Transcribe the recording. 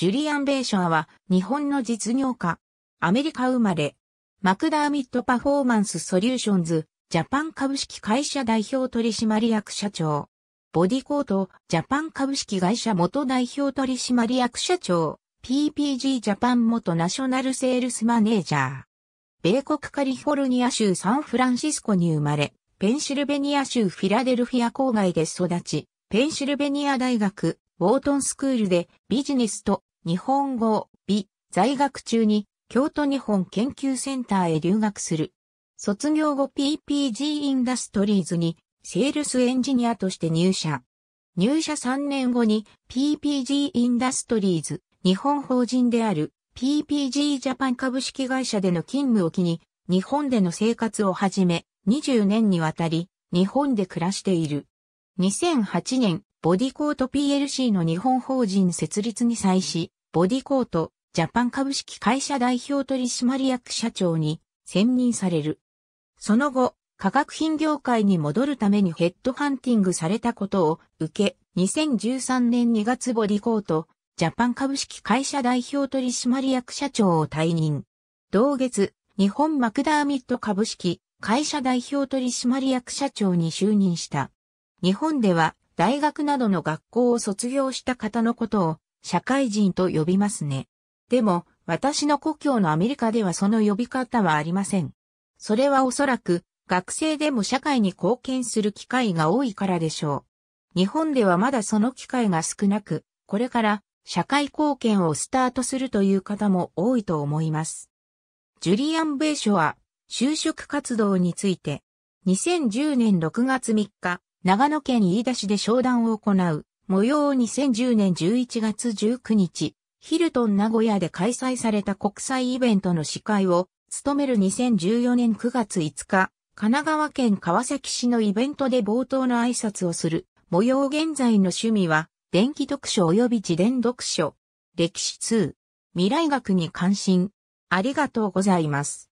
ジュリアン・ベーショアは日本の実業家。アメリカ生まれ。マクダーミット・パフォーマンス・ソリューションズ、ジャパン株式会社代表取締役社長。ボディコート、ジャパン株式会社元代表取締役社長。PPG ジャパン元ナショナルセールスマネージャー。米国カリフォルニア州サンフランシスコに生まれ、ペンシルベニア州フィラデルフィア郊外で育ち、ペンシルベニア大学、ウォートンスクールでビジネスと日本語、美、在学中に京都日本研究センターへ留学する。卒業後 PPG インダストリーズにセールスエンジニアとして入社。入社3年後に PPG インダストリーズ日本法人である PPG ジャパン株式会社での勤務を機に日本での生活を始め20年にわたり日本で暮らしている。2008年ボディコート PLC の日本法人設立に際し、ボディコート、ジャパン株式会社代表取締役社長に選任される。その後、化学品業界に戻るためにヘッドハンティングされたことを受け、2013年2月ボディコート、ジャパン株式会社代表取締役社長を退任。同月、日本マクダーミット株式会社代表取締役社長に就任した。日本では大学などの学校を卒業した方のことを社会人と呼びますね。でも、私の故郷のアメリカではその呼び方はありません。それはおそらく学生でも社会に貢献する機会が多いからでしょう。日本ではまだその機会が少なく、これから社会貢献をスタートするという方も多いと思います。ジュリアン・ベーショは就職活動について、2010年6月3日、長野県飯田市で商談を行う、模様を2010年11月19日、ヒルトン名古屋で開催された国際イベントの司会を務める2014年9月5日、神奈川県川崎市のイベントで冒頭の挨拶をする、模様現在の趣味は、電気読書及び自伝読書、歴史2、未来学に関心、ありがとうございます。